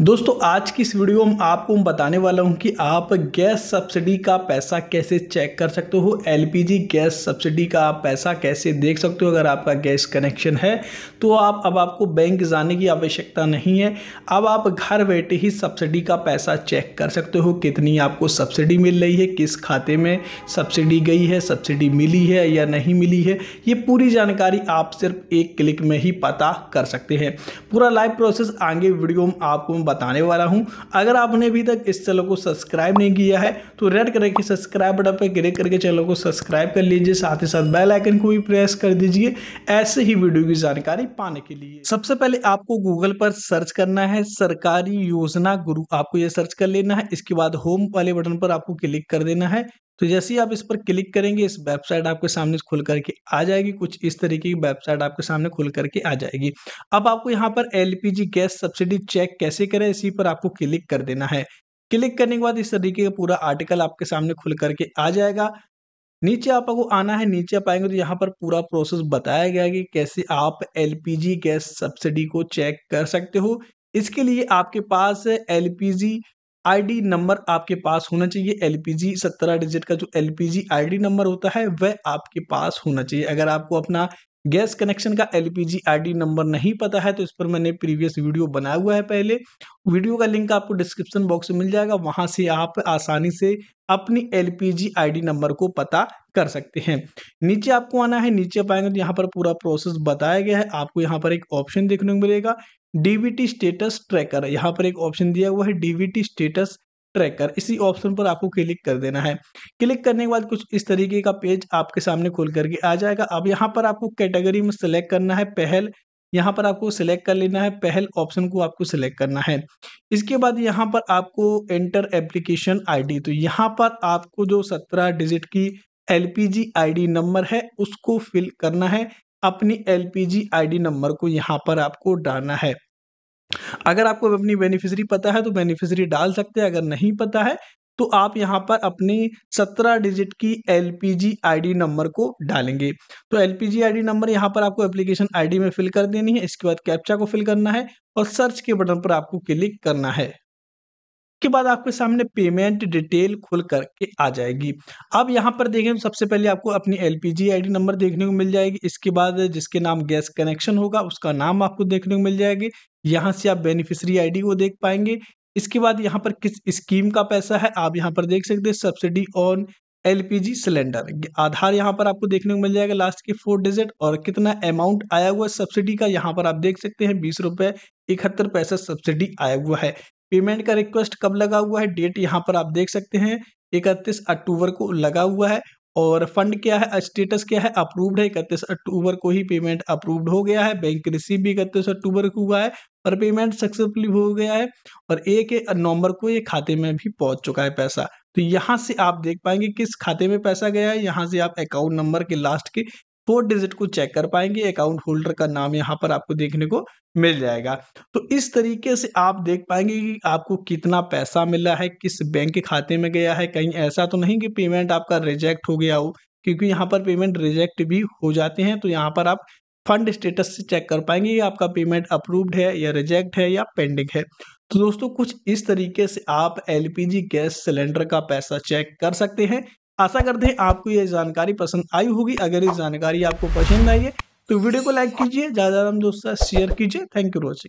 दोस्तों आज की इस वीडियो में आपको मैं बताने वाला हूं कि आप गैस सब्सिडी का पैसा कैसे चेक कर सकते हो एलपीजी गैस सब्सिडी का आप पैसा कैसे देख सकते हो अगर आपका गैस कनेक्शन है तो आप अब आपको बैंक जाने की आवश्यकता नहीं है अब आप घर बैठे ही सब्सिडी का पैसा चेक कर सकते हो कितनी आपको सब्सिडी मिल रही है किस खाते में सब्सिडी गई है सब्सिडी मिली है या नहीं मिली है ये पूरी जानकारी आप सिर्फ एक क्लिक में ही पता कर सकते हैं पूरा लाइव प्रोसेस आगे वीडियो में आपको बताने वाला हूँ अगर आपने अभी तक इस चैनल को सब्सक्राइब नहीं किया है तो रेड कलर के सब्सक्राइब बटन पर क्लिक करके चैनल को सब्सक्राइब कर लीजिए साथ ही साथ बेल आइकन को भी प्रेस कर दीजिए ऐसे ही वीडियो की जानकारी पाने के लिए सबसे पहले आपको गूगल पर सर्च करना है सरकारी योजना गुरु आपको यह सर्च कर लेना है इसके बाद होम वाले बटन पर आपको क्लिक कर देना है तो जैसे ही आप इस पर क्लिक करेंगे इस वेबसाइट आपके सामने खुल करके आ जाएगी कुछ इस तरीके की वेबसाइट आपके सामने खुल करके आ जाएगी अब आपको यहाँ पर एलपीजी गैस सब्सिडी चेक कैसे करें इसी पर आपको क्लिक कर देना है क्लिक करने के बाद इस तरीके का पूरा आर्टिकल आपके सामने खुल करके आ जाएगा नीचे आपको आना है नीचे आप आएंगे तो यहाँ पर पूरा प्रोसेस बताया गया कि कैसे आप एल गैस सब्सिडी को चेक कर सकते हो इसके लिए आपके पास एलपीजी आईडी नंबर आपके पास होना चाहिए एलपीजी 17 डिजिट का जो एलपीजी आईडी नंबर होता है वह आपके पास होना चाहिए अगर आपको अपना गैस कनेक्शन का एलपीजी आईडी नंबर नहीं पता है तो इस पर मैंने प्रीवियस वीडियो बनाया हुआ है पहले वीडियो का लिंक आपको डिस्क्रिप्शन बॉक्स में मिल जाएगा वहां से आप आसानी से अपनी एलपीजी आईडी नंबर को पता कर सकते हैं नीचे आपको आना है नीचे पाएंगे तो यहाँ पर पूरा प्रोसेस बताया गया है आपको यहाँ पर एक ऑप्शन देखने को मिलेगा डीबीटी स्टेटस ट्रैकर यहाँ पर एक ऑप्शन दिया हुआ है डीबीटी स्टेटस ट्रैकर इसी ऑप्शन पर आपको क्लिक कर देना है क्लिक करने के बाद कुछ इस तरीके का पेज आपके सामने खोल करके आ जाएगा अब यहाँ पर आपको कैटेगरी में सेलेक्ट करना है पहल यहाँ पर आपको सिलेक्ट कर लेना है पहल ऑप्शन को आपको सिलेक्ट करना है इसके बाद यहाँ पर आपको एंटर एप्लीकेशन आईडी तो यहाँ पर आपको जो सत्रह डिजिट की एलपीजी आईडी नंबर है उसको फिल करना है अपनी एलपीजी आईडी नंबर को यहाँ पर आपको डालना है अगर आपको अपनी बेनिफिशरी पता है तो बेनिफिशरी डाल सकते हैं अगर नहीं पता है तो आप यहाँ पर अपनी सत्रह डिजिट की एल पी नंबर को डालेंगे तो एलपीजी आईडी नंबर यहाँ पर आपको एप्लीकेशन आईडी में फिल कर देनी है इसके बाद कैप्चा को फिल करना है और सर्च के बटन पर आपको क्लिक करना है उसके बाद आपके सामने पेमेंट डिटेल खुल करके आ जाएगी अब यहाँ पर देखें तो सबसे पहले आपको अपनी एल पी नंबर देखने को मिल जाएगी इसके बाद जिसके नाम गैस कनेक्शन होगा उसका नाम आपको देखने को मिल जाएगी यहाँ से आप बेनिफिशरी आईडी को देख पाएंगे इसके बाद यहाँ पर किस स्कीम का पैसा है आप यहाँ पर देख सकते हैं सब्सिडी ऑन जी सिलेंडर आधार यहाँ पर आपको देखने को मिल जाएगा लास्ट के फोर डिजिट और कितना अमाउंट आया हुआ है सब्सिडी का यहाँ पर आप देख सकते हैं बीस रुपये इकहत्तर पैसा सब्सिडी आया हुआ है पेमेंट का रिक्वेस्ट कब लगा हुआ है डेट यहाँ पर आप देख सकते हैं इकतीस अक्टूबर को लगा हुआ है और फंड क्या है स्टेटस क्या है अप्रूव्ड है इकतीस अक्टूबर को ही पेमेंट अप्रूव्ड हो गया है बैंक रिसीव भी इकतीस अक्टूबर को हुआ है और पेमेंट सक्सेसफुली हो गया है और एक नवंबर को ये खाते में भी पहुंच चुका है पैसा तो यहाँ से आप देख पाएंगे किस खाते में पैसा गया है यहाँ से आप अकाउंट नंबर के लास्ट के फोर डिजिट को चेक कर पाएंगे अकाउंट होल्डर का नाम यहाँ पर आपको देखने को मिल जाएगा तो इस तरीके से आप देख पाएंगे कि आपको कितना पैसा मिला है किस बैंक के खाते में गया है कहीं ऐसा तो नहीं कि पेमेंट आपका रिजेक्ट हो गया हो क्योंकि यहाँ पर पेमेंट रिजेक्ट भी हो जाते हैं तो यहाँ पर आप फंड स्टेटस से चेक कर पाएंगे कि आपका पेमेंट अप्रूव्ड है या रिजेक्ट है या पेंडिंग है तो दोस्तों कुछ इस तरीके से आप एलपीजी गैस सिलेंडर का पैसा चेक कर सकते हैं आशा करते हैं आपको ये जानकारी पसंद आई होगी अगर ये जानकारी आपको पसंद आई है तो वीडियो को लाइक कीजिए ज़्यादा ज़्यादा दोस्तों शेयर कीजिए थैंक यू वॉचिंग